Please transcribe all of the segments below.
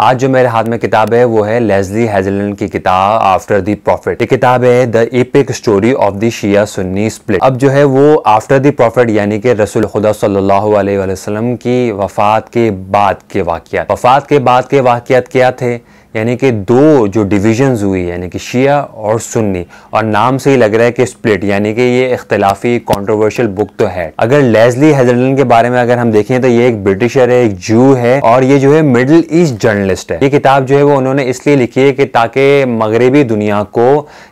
आज जो मेरे हाथ में किताब है वो है लेजली हेजलन की किताब आफ्टर दी प्रॉफिट ये किताब है the epic story of the Shia Sunni split अब जो है वो आफ्टर दी प्रॉफिट यानी कि रसूल खुदा सल्लल्लाहु अलैहि वसल्लम की वफात के बाद के वाक़ वफात के बाद के वाक़ क्या थे यानी कि दो जो डिविजन्स हुई यानी कि शिया और सुन्नी और नाम से ही लग रहा है कि स्प्लिट यानी कि ये इख्तलाफी कंट्रोवर्शियल बुक तो है अगर लेजली हेजरलन के बारे में अगर हम देखें तो ये एक ब्रिटिशर है एक जू है और ये जो है मिडिल ईस्ट जर्नलिस्ट है ये किताब जो है वो उन्होंने इसलिए लिखी है कि ताकि मगरबी दुनिया को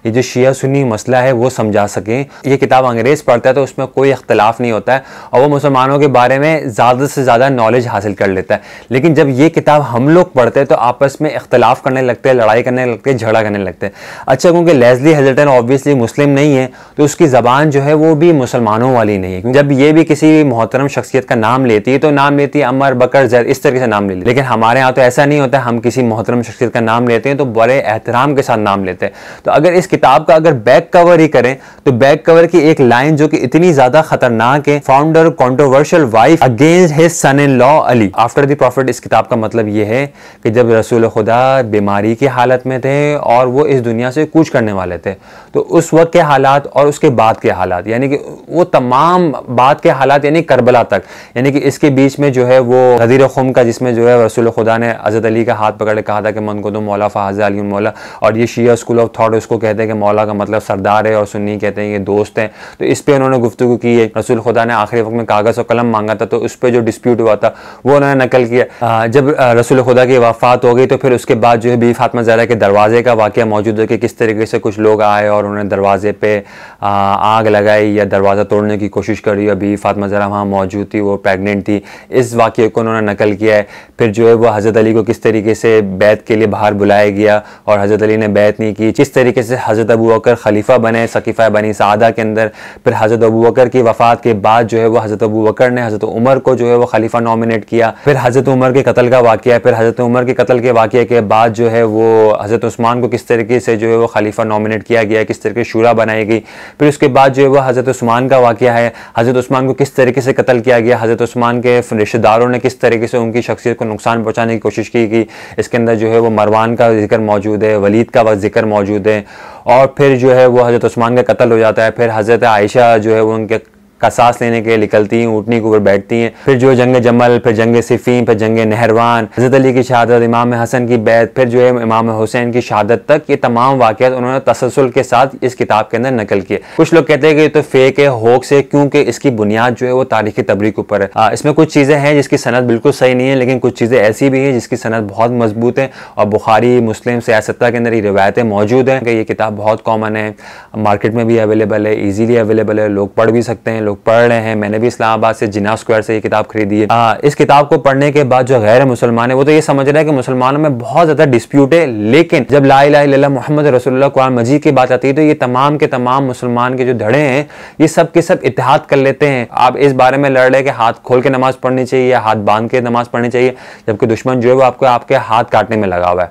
ये जो शिया सुन्नी मसला है वो समझा सकें ये किताब अंग्रेज़ पढ़ता है तो उसमें कोई इख्तलाफ नहीं होता है और वो मुसलमानों के बारे में ज़्यादा से ज़्यादा नॉलेज हासिल कर लेता है लेकिन जब ये किताब हम लोग पढ़ते हैं तो आपस में इख्तलाफ खिलाफ करने लगते हैं लड़ाई करने लगते हैं झगड़ा करने लगते हैं अच्छा क्योंकि लेजली हेजल्टन ऑब्वियसली मुस्लिम नहीं है तो उसकी ज़बान जो है वो भी मुसलमानों वाली नहीं है जब ये भी किसी भी मोहतरम शख्सियत का नाम लेती है तो नाम लेती है अमर बकर जैद इस तरीके से नाम लेती है लेकिन हमारे यहाँ तो ऐसा नहीं होता हम किसी मोहतरम शख्सियत का नाम लेते हैं तो बड़े एहतराम के साथ नाम लेते हैं तो अगर इस किताब का अगर बैक कवर ही करें तो बैक कवर की एक लाइन जो कि इतनी ज़्यादा खतरनाक है founder controversial wife against his son in law Ali after the prophet इस किताब का मतलब यह है कि जब रसूल खुदा बीमारी की हालत में थे और वो इस दुनिया से कूच करने वाले थे तो उस वक्त के हालात और उसके बाद के हालात यानी कि वो तमाम बाद के हालात यानी करबला तक यानी कि इसके बीच में जो है वो गदीर खुम का जिसमें जो है रसूल खुदा ने हज़रत अली का हाथ पकड़ कहा था कि मन को तो मौला फ़ाज़ अली मौला और ये शीया स्कूल ऑफ थाट उसको कहते हैं कि मौला का मतलब सरदार है और सुन्नी कहते हैं ये दोस्त हैं तो इस पर उन्होंने गुफ्तु की है रसूल खुदा ने आखिरी वक्त में कागज़ और कलम मांगा था तो उस पर जो डिस्प्यूट हुआ था वो उन्होंने नकल किया जब रसूल खुदा की वफ़ात हो गई तो फिर उसके बाद बाद जो है बी फातमा जरा के दरवाज़े का वाक़ मौजूद है कि किस तरीके से कुछ लोग आए और उन्होंने दरवाज़े पे आग लगाई या दरवाज़ा तोड़ने की कोशिश करी और बी फातमा ज़रा वहाँ मौजूद थी वो प्रेगनेंट थी इस वाक़े को उन्होंने नकल किया है फिर जो है वो हज़रत अली को किस तरीके से बैत के लिए बाहर बुलाया गया और हज़रत अली ने बैत नहीं की जिस तरीके से हज़रत अबू बकर खलीफा बने सकीफ़ा बनी सादा के अंदर फिर हज़रत अबू बकर की वफ़ात के बाद जो है वो हज़रत अबू बकर ने हज़रत उमर को जो है वो खलीफा नॉमिनेट किया फिर हज़रत उमर के कत्ल का वाक़ फिर हज़रत उमर के कत्ल के वाक़े के बाद बाद जो है वो हज़रत उस्मान को किस तरीके से जो है वो खलीफा नॉमिनेट किया गया किस तरीके से शूरा बनाई गई फिर उसके बाद जो है वो हज़रत उस्मान का वाक़ है हज़रत उस्मान को किस तरीके से कत्ल किया गया हज़रत उस्मान के रिश्तेदारों ने किस तरीके से उनकी शख्सियत को नुकसान पहुँचाने की कोशिश की गई इसके अंदर जो है वो मरवान का जिक्र मौजूद है वलीद का जिक्र मौजूद है और फिर जो है वो हज़रत उस्मान का कत्ल हो जाता है फिर हज़रत आयशा जो है वो उनके का सांस लेने के लिए निकलती हैं ऊटनी के ऊपर बैठती हैं फिर जो जंग जमल फिर जंग सिफ़ीम फिर जंग नहरवान हज़रत अली की शहादत इमाम हसन की बैत फिर जो है इमाम हुसैन की शहादत तक ये तमाम वाक़ उन्होंने तसलसल के साथ इस किताब के अंदर नकल किए कुछ लोग कहते हैं कि ये तो फेक है होक से क्योंकि इसकी बुनियाद जो है वो तारीखी तबरी के ऊपर है इसमें कुछ चीज़ें हैं जिसकी सनत बिल्कुल सही नहीं है लेकिन कुछ चीज़ें ऐसी भी हैं जिसकी सनत बहुत मजबूत है और बुखारी मुस्लिम सियासत के अंदर ये रिवायतें मौजूद हैं कि ये किताब बहुत कॉमन है मार्केट में भी अवेलेबल है ईजिली अवेलेबल है लोग पढ़ भी सकते हैं लोग पढ़ रहे हैं मैंने भी इस्लामाबाद से जिना स्क्वायर से ये किताब खरीदी है आ, इस किताब को पढ़ने के बाद जो गैर मुसलमान है वो तो ये समझ रहे हैं कि मुसलमानों में बहुत ज़्यादा डिस्प्यूट है लेकिन जब ला मोहम्मद रसोल्ला कुरान मजीद की बात आती है तो ये तमाम के तमाम मुसलमान के जो धड़े हैं ये सब के सब इतिहाद कर लेते हैं आप इस बारे में लड़ रहे कि हाथ खोल के नमाज़ पढ़नी चाहिए या हाथ बांध के नमाज़ पढ़नी चाहिए जबकि दुश्मन जो है वो आपको आपके हाथ काटने में लगा हुआ है